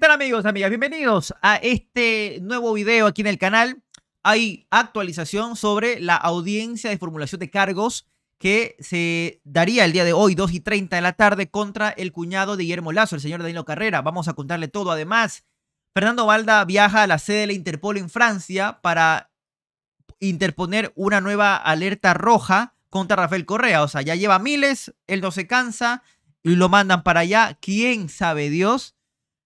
tal amigos, amigas? Bienvenidos a este nuevo video aquí en el canal. Hay actualización sobre la audiencia de formulación de cargos que se daría el día de hoy, 2 y 30 de la tarde, contra el cuñado de Guillermo Lazo, el señor Danilo Carrera. Vamos a contarle todo. Además, Fernando Valda viaja a la sede de la Interpol en Francia para interponer una nueva alerta roja contra Rafael Correa. O sea, ya lleva miles, él no se cansa y lo mandan para allá. ¿Quién sabe Dios?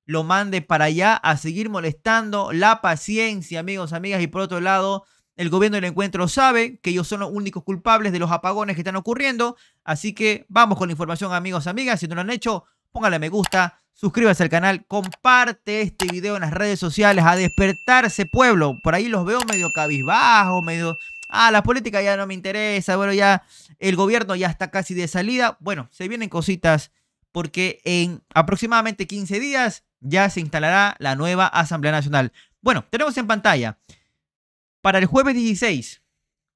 lo mande para allá a seguir molestando. La paciencia, amigos, amigas. Y por otro lado, el gobierno del encuentro sabe que ellos son los únicos culpables de los apagones que están ocurriendo. Así que vamos con la información, amigos, amigas. Si no lo han hecho, póngale me gusta, suscríbase al canal, comparte este video en las redes sociales. A despertarse, pueblo. Por ahí los veo medio cabizbajo, medio. Ah, la política ya no me interesa. Bueno, ya el gobierno ya está casi de salida. Bueno, se vienen cositas porque en aproximadamente 15 días ya se instalará la nueva Asamblea Nacional. Bueno, tenemos en pantalla para el jueves 16,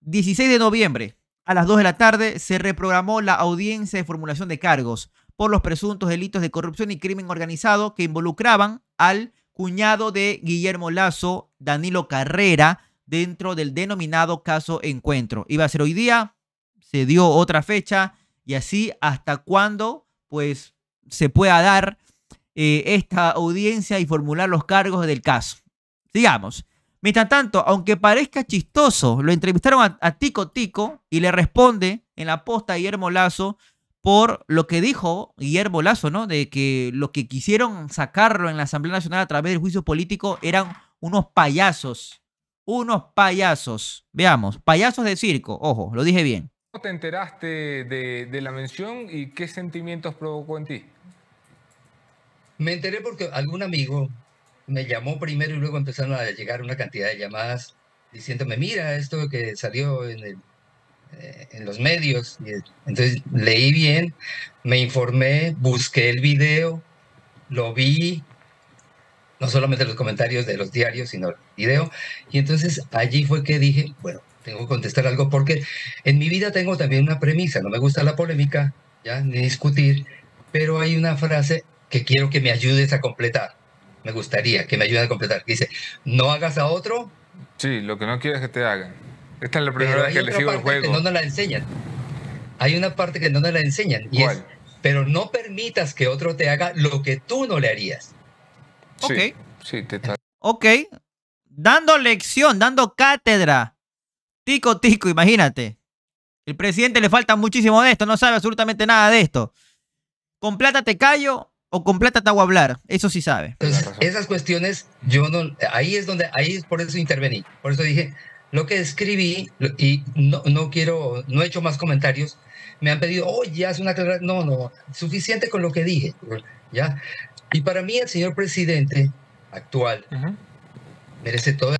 16 de noviembre, a las 2 de la tarde, se reprogramó la audiencia de formulación de cargos por los presuntos delitos de corrupción y crimen organizado que involucraban al cuñado de Guillermo Lazo, Danilo Carrera, dentro del denominado caso Encuentro. Iba a ser hoy día, se dio otra fecha y así hasta cuándo pues se pueda dar eh, esta audiencia y formular los cargos del caso. Digamos, mientras tanto, aunque parezca chistoso, lo entrevistaron a, Tico Tico y le responde en la posta a Guillermo Lazo por lo que dijo Guillermo Lazo, ¿no? De que lo que quisieron sacarlo en la Asamblea Nacional a través del juicio político eran unos payasos. Unos payasos. Veamos, payasos de circo. Ojo, lo dije bien. ¿Cómo te enteraste de la mención y qué sentimientos provocó en ti? Me enteré porque algún amigo me llamó primero y luego empezaron a llegar una cantidad de llamadas diciéndome, mira, esto que salió en, eh, en los medios. Entonces leí bien, me informé, busqué el video, lo vi, no solamente los comentarios de los diarios, sino el video. Y entonces allí fue que dije, bueno, tengo que contestar algo porque en mi vida tengo también una premisa, no me gusta la polémica, ya, ni discutir, pero hay una frase que quiero que me ayudes a completar. Me gustaría que me ayudes a completar. Dice, no hagas a otro. Sí, lo que no quieres que te hagan. Esta es la primera vez que le sigo el juego. Que no nos la enseñan. Hay una parte que no nos la enseñan. Y es, pero no permitas que otro te haga lo que tú no le harías. Sí, ok. Sí, te Ok. Dando lección, dando cátedra. Tico, tico, imagínate. El presidente le falta muchísimo de esto, no sabe absolutamente nada de esto. Con plata te callo, o con plata te hago hablar, eso sí sabe. Entonces, esas cuestiones, yo no, ahí es donde, ahí es por eso intervení, por eso dije, lo que escribí, y no, no quiero, no he hecho más comentarios, me han pedido, oye, ya es una no, no, suficiente con lo que dije, ¿ya? Y para mí el señor presidente actual merece todo.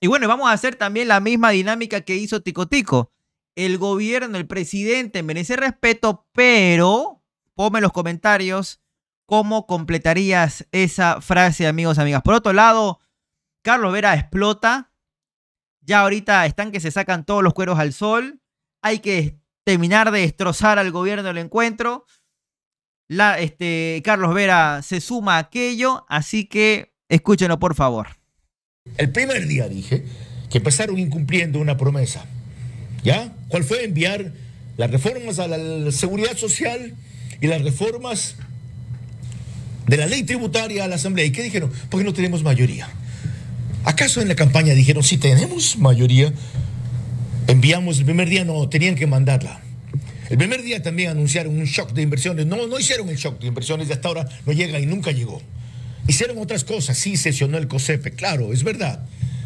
Y bueno, vamos a hacer también la misma dinámica que hizo Tico Tico. El gobierno, el presidente merece respeto, pero ponme los comentarios ¿Cómo completarías esa frase, amigos, amigas? Por otro lado, Carlos Vera explota. Ya ahorita están que se sacan todos los cueros al sol. Hay que terminar de destrozar al gobierno del encuentro. Este, Carlos Vera se suma a aquello, así que escúchenlo por favor. El primer día dije que empezaron incumpliendo una promesa. ¿Ya? ¿Cuál fue? Enviar las reformas a la seguridad social y las reformas de la ley tributaria a la Asamblea. ¿Y qué dijeron? Porque no tenemos mayoría. ¿Acaso en la campaña dijeron, si tenemos mayoría, enviamos el primer día? No, tenían que mandarla. El primer día también anunciaron un shock de inversiones. No, no hicieron el shock de inversiones y hasta ahora no llega y nunca llegó. Hicieron otras cosas, sí sesionó el COSEPE, claro, es verdad.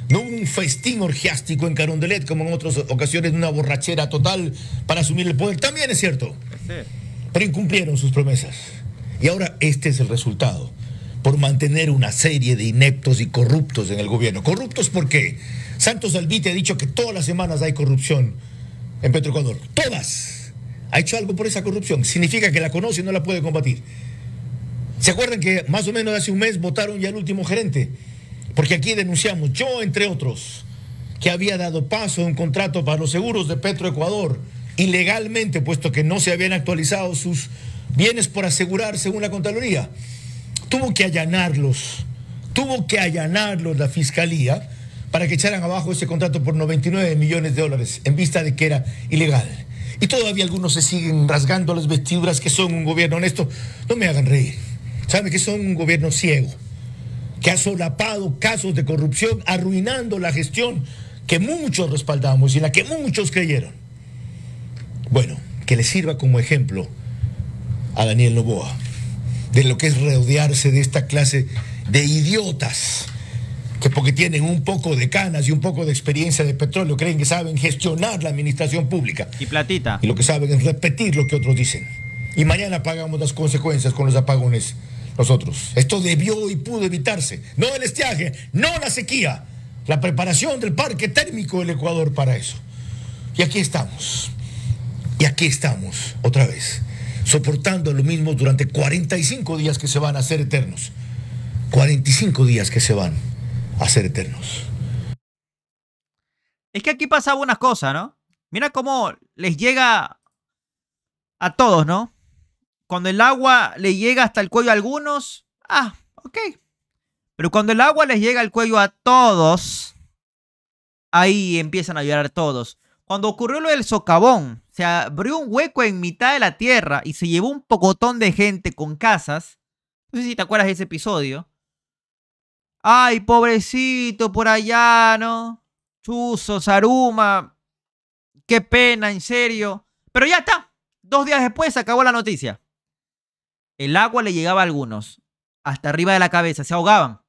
No un festín orgiástico en Carondelet como en otras ocasiones, una borrachera total para asumir el poder. También es cierto. Pero incumplieron sus promesas. Y ahora este es el resultado, por mantener una serie de ineptos y corruptos en el gobierno. ¿Corruptos porque Santos Alvite ha dicho que todas las semanas hay corrupción en Petroecuador. Todas. Ha hecho algo por esa corrupción. Significa que la conoce y no la puede combatir. ¿Se acuerdan que más o menos hace un mes votaron ya el último gerente? Porque aquí denunciamos, yo entre otros, que había dado paso a un contrato para los seguros de Petroecuador ilegalmente, puesto que no se habían actualizado sus bienes por asegurar según la Contraloría. Tuvo que allanarlos, tuvo que allanarlos la Fiscalía para que echaran abajo ese contrato por 99 millones de dólares en vista de que era ilegal. Y todavía algunos se siguen rasgando las vestiduras que son un gobierno honesto. No me hagan reír. Saben que son un gobierno ciego, que ha solapado casos de corrupción, arruinando la gestión que muchos respaldamos y en la que muchos creyeron. Bueno, que les sirva como ejemplo a Daniel Novoa, de lo que es rodearse de esta clase de idiotas que porque tienen un poco de canas y un poco de experiencia de petróleo, creen que saben gestionar la administración pública. Y platita. Y lo que saben es repetir lo que otros dicen. Y mañana pagamos las consecuencias con los apagones nosotros. Esto debió y pudo evitarse. No el estiaje, no la sequía. La preparación del parque térmico del Ecuador para eso. Y aquí estamos. Y aquí estamos, otra vez soportando lo mismo durante 45 días que se van a ser eternos. 45 días que se van a ser eternos. Es que aquí pasaba una cosa, ¿no? Mira cómo les llega a todos, ¿no? Cuando el agua le llega hasta el cuello a algunos, ah, ok. Pero cuando el agua les llega al cuello a todos, ahí empiezan a llorar todos. Cuando ocurrió lo del socavón, se abrió un hueco en mitad de la tierra y se llevó un pocotón de gente con casas. No sé si te acuerdas de ese episodio. Ay, pobrecito, por allá, ¿no? Chuzo, Saruma. Qué pena, en serio. Pero ya está. Dos días después se acabó la noticia. El agua le llegaba a algunos. Hasta arriba de la cabeza. Se ahogaban.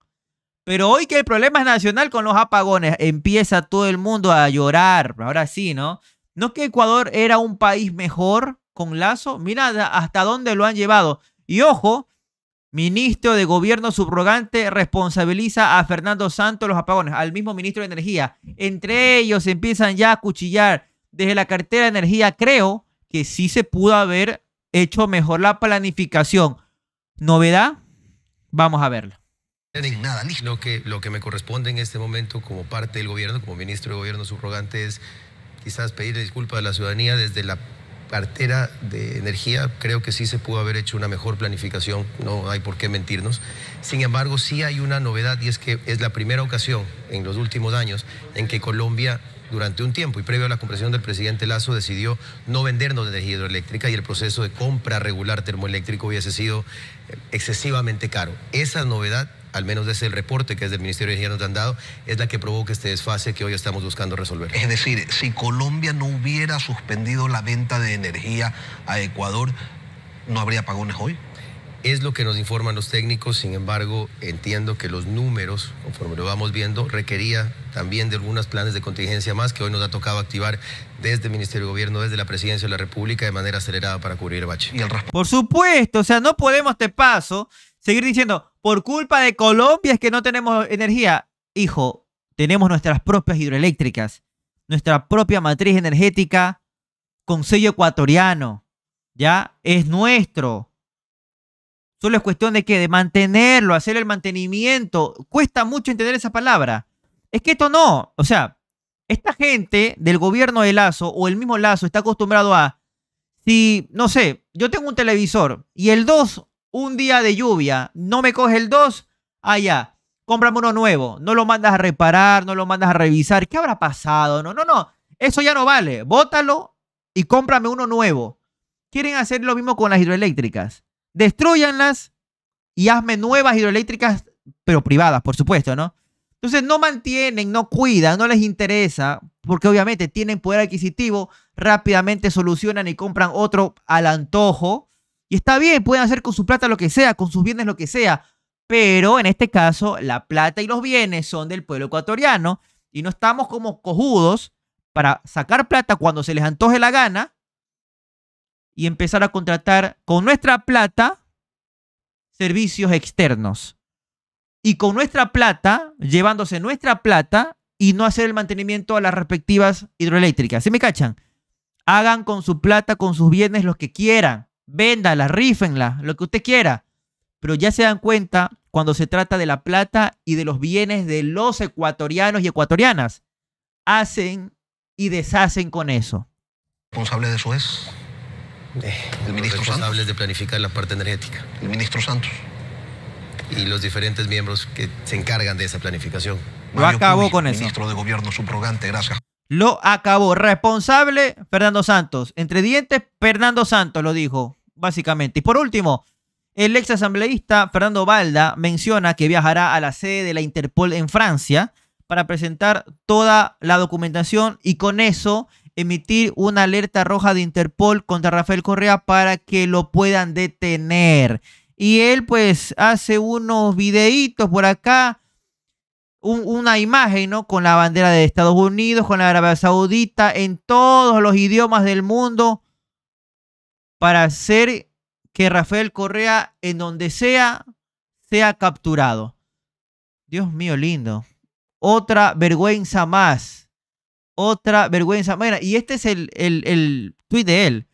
Pero hoy que el problema es nacional con los apagones, empieza todo el mundo a llorar. Ahora sí, ¿no? No que Ecuador era un país mejor con Lazo. Mira hasta dónde lo han llevado. Y ojo, ministro de gobierno subrogante responsabiliza a Fernando Santos los apagones, al mismo ministro de Energía. Entre ellos empiezan ya a cuchillar desde la cartera de Energía. Creo que sí se pudo haber hecho mejor la planificación. ¿Novedad? Vamos a verla. Nada, que, lo que me corresponde en este momento como parte del gobierno, como ministro de gobierno subrogante, es quizás pedirle disculpas a la ciudadanía desde la cartera de energía, creo que sí se pudo haber hecho una mejor planificación, no hay por qué mentirnos. Sin embargo, sí hay una novedad y es que es la primera ocasión en los últimos años en que Colombia durante un tiempo y previo a la compresión del presidente Lazo decidió no vendernos de energía hidroeléctrica y el proceso de compra regular termoeléctrico hubiese sido eh, excesivamente caro. Esa novedad al menos desde el reporte que desde el Ministerio de Energía nos han dado, es la que provoca este desfase que hoy estamos buscando resolver. Es decir, si Colombia no hubiera suspendido la venta de energía a Ecuador, ¿no habría apagones hoy? Es lo que nos informan los técnicos, sin embargo, entiendo que los números, conforme lo vamos viendo, requería también de algunos planes de contingencia más que hoy nos ha tocado activar desde el Ministerio de Gobierno, desde la Presidencia de la República, de manera acelerada para cubrir el bache. Por supuesto, o sea, no podemos te paso seguir diciendo, por culpa de Colombia es que no tenemos energía. Hijo, tenemos nuestras propias hidroeléctricas, nuestra propia matriz energética con sello ecuatoriano. Ya es nuestro. Solo es cuestión de que de mantenerlo, hacer el mantenimiento. Cuesta mucho entender esa palabra. Es que esto no, o sea, esta gente del gobierno de Lazo o el mismo Lazo está acostumbrado a si no sé, yo tengo un televisor y el 2 un día de lluvia, no me coge el 2, allá, ah, cómprame uno nuevo, no lo mandas a reparar, no lo mandas a revisar, ¿qué habrá pasado? No, no, no, eso ya no vale, bótalo y cómprame uno nuevo. Quieren hacer lo mismo con las hidroeléctricas. Destruyanlas y hazme nuevas hidroeléctricas, pero privadas, por supuesto, ¿no? Entonces no mantienen, no cuidan, no les interesa, porque obviamente tienen poder adquisitivo, rápidamente solucionan y compran otro al antojo y está bien, pueden hacer con su plata lo que sea, con sus bienes lo que sea, pero en este caso la plata y los bienes son del pueblo ecuatoriano y no estamos como cojudos para sacar plata cuando se les antoje la gana y empezar a contratar con nuestra plata servicios externos. Y con nuestra plata, llevándose nuestra plata y no hacer el mantenimiento a las respectivas hidroeléctricas. ¿Sí me cachan? Hagan con su plata, con sus bienes, los que quieran véndala, rífenla, lo que usted quiera. Pero ya se dan cuenta cuando se trata de la plata y de los bienes de los ecuatorianos y ecuatorianas. Hacen y deshacen con eso. ¿Responsable de eso es? Eh, el ministro Santos. de planificar la parte energética. El ministro Santos. Y los diferentes miembros que se encargan de esa planificación. No acabó con eso. Ministro de Gobierno subrogante, gracias lo acabó. Responsable, Fernando Santos. Entre dientes, Fernando Santos lo dijo, básicamente. Y por último, el ex asambleísta Fernando Valda menciona que viajará a la sede de la Interpol en Francia para presentar toda la documentación y con eso emitir una alerta roja de Interpol contra Rafael Correa para que lo puedan detener. Y él pues hace unos videitos por acá una imagen, ¿no? Con la bandera de Estados Unidos, con la Arabia Saudita, en todos los idiomas del mundo, para hacer que Rafael Correa, en donde sea, sea capturado. Dios mío, lindo. Otra vergüenza más. Otra vergüenza. Mira, y este es el, el, el tuit de él.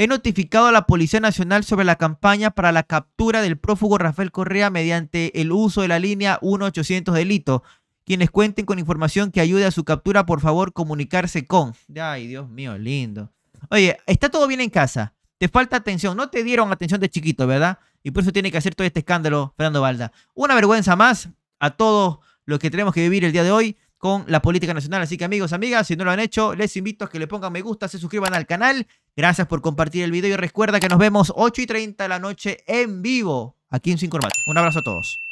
He notificado a la Policía Nacional sobre la campaña para la captura del prófugo Rafael Correa mediante el uso de la línea 1800 delito. Quienes cuenten con información que ayude a su captura, por favor, comunicarse con. Ay, Dios mío, lindo. Oye, está todo bien en casa. Te falta atención. No te dieron atención de chiquito, ¿verdad? Y por eso tiene que hacer todo este escándalo, Fernando Valda. Una vergüenza más a todos los que tenemos que vivir el día de hoy con la política nacional. Así que amigos, amigas, si no lo han hecho, les invito a que le pongan me gusta, se suscriban al canal. Gracias por compartir el video y recuerda que nos vemos 8 y 30 de la noche en vivo aquí en Cinco Cormat. Un abrazo a todos.